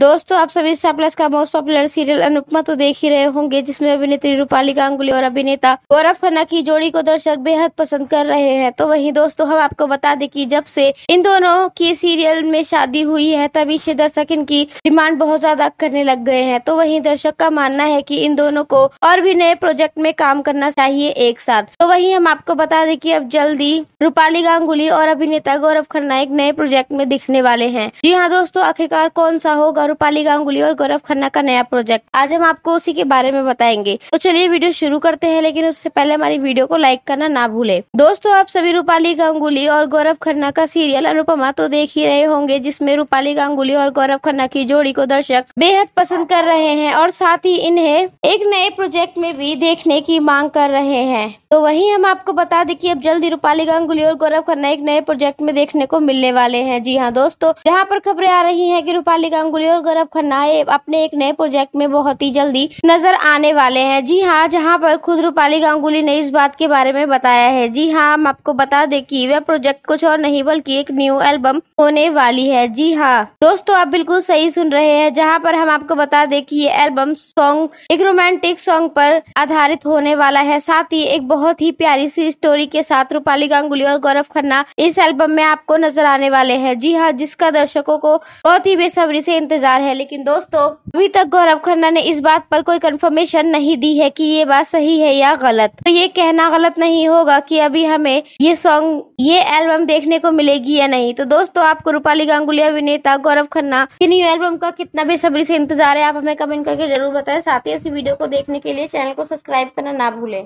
दोस्तों आप सभी स्टार प्लस का मोस्ट पॉपुलर सीरियल अनुपमा तो देख ही रहे होंगे जिसमें अभिनेत्री रूपाली गांगुली और अभिनेता गौरव खन्ना की जोड़ी को दर्शक बेहद पसंद कर रहे हैं तो वहीं दोस्तों हम आपको बता दें कि जब से इन दोनों की सीरियल में शादी हुई है तभी से दर्शक इनकी डिमांड बहुत ज्यादा करने लग गए हैं तो वही दर्शक का मानना है की इन दोनों को और भी नए प्रोजेक्ट में काम करना चाहिए एक साथ तो वही हम आपको बता दें की अब जल्दी रूपाली गांगुली और अभिनेता गौरव खन्ना एक नए प्रोजेक्ट में दिखने वाले है जी हाँ दोस्तों आखिरकार कौन सा होगा रूपाली गांगुली और गौरव खन्ना का नया प्रोजेक्ट आज हम आपको उसी के बारे में बताएंगे तो चलिए वीडियो शुरू करते हैं लेकिन उससे पहले हमारी वीडियो को लाइक करना ना भूले दोस्तों आप सभी रूपाली गांगुली और गौरव खन्ना का सीरियल अनुपमा तो देख ही रहे होंगे जिसमे रूपाली गांगुली और गौरव खन्ना की जोड़ी को दर्शक बेहद पसंद कर रहे हैं और साथ ही इन्हें एक नए प्रोजेक्ट में भी देखने की मांग कर रहे हैं तो वही हम आपको बता दें कि अब जल्दी रूपाली गांगुली और गौरव खन्ना एक नए प्रोजेक्ट में देखने को मिलने वाले हैं जी हाँ दोस्तों यहाँ पर खबरें आ रही हैं कि रूपाली गांगुली और गौरव खन्ना अपने एक नए प्रोजेक्ट में बहुत ही जल्दी नजर आने वाले हैं जी हाँ जहाँ पर खुद रूपाली गांगुली ने इस बात के बारे में बताया है जी हाँ हम आपको बता दें कि वह प्रोजेक्ट कुछ और नहीं बल्कि एक न्यू एल्बम होने वाली है जी हाँ दोस्तों आप बिल्कुल सही सुन रहे हैं जहाँ पर हम आपको बता दे की ये एल्बम सॉन्ग एक रोमांटिक सॉन्ग पर आधारित होने वाला है साथ ही एक बहुत ही प्यारी सी स्टोरी के साथ रूपाली गांगुली और गौरव खन्ना इस एल्बम में आपको नजर आने वाले हैं जी हाँ जिसका दर्शकों को बहुत ही बेसब्री से इंतजार इंतजार है लेकिन दोस्तों अभी तक गौरव खन्ना ने इस बात पर कोई कंफर्मेशन नहीं दी है कि ये बात सही है या गलत तो ये कहना गलत नहीं होगा कि अभी हमें ये सॉन्ग ये एल्बम देखने को मिलेगी या नहीं तो दोस्तों आपको रूपाली गांगुली अभिनेता गौरव खन्ना की न्यू एल्बम का कितना बेसब्री से इंतजार है आप हमें कमेंट करके जरूर बताए साथ ही इस वीडियो को देखने के लिए चैनल को सब्सक्राइब करना ना भूले